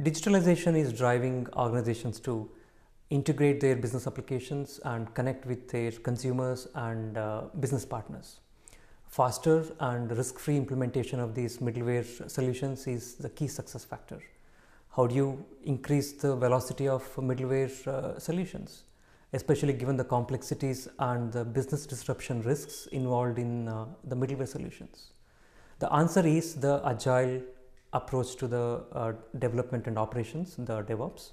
Digitalization is driving organizations to integrate their business applications and connect with their consumers and uh, business partners. Faster and risk-free implementation of these middleware solutions is the key success factor. How do you increase the velocity of middleware uh, solutions, especially given the complexities and the business disruption risks involved in uh, the middleware solutions? The answer is the agile approach to the uh, development and operations, the DevOps.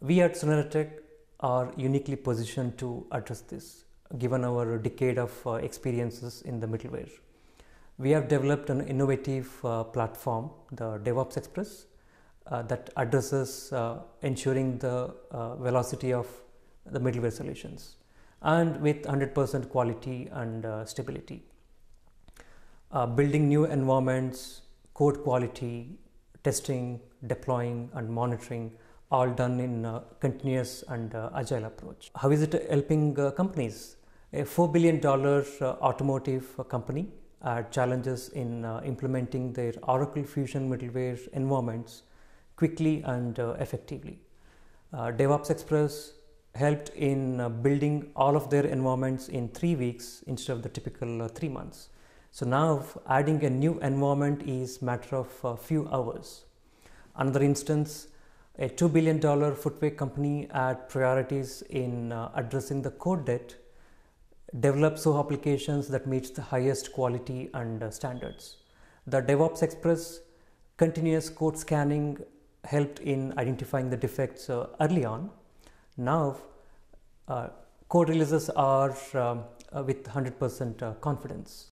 We at Sonaratech are uniquely positioned to address this, given our decade of uh, experiences in the middleware. We have developed an innovative uh, platform, the DevOps Express, uh, that addresses uh, ensuring the uh, velocity of the middleware solutions and with 100% quality and stability. building new environments, code quality, testing, deploying, and monitoring all done in a continuous and uh, agile approach. How is it helping uh, companies? A $4 billion uh, automotive company had challenges in implementing their Oracle Fusion middleware environments quickly and effectively. DevOps Express helped in building all of their environments in three weeks instead of the typical three months. So now adding a new environment is matter of a few hours. Another instance, a $2 billion footwear company had priorities in uh, addressing the code debt, develop SOHO applications that meets the highest quality and uh, standards. The DevOps Express continuous code scanning helped in identifying the defects uh, early on. Now, uh, code releases are um, uh, with 100% uh, confidence.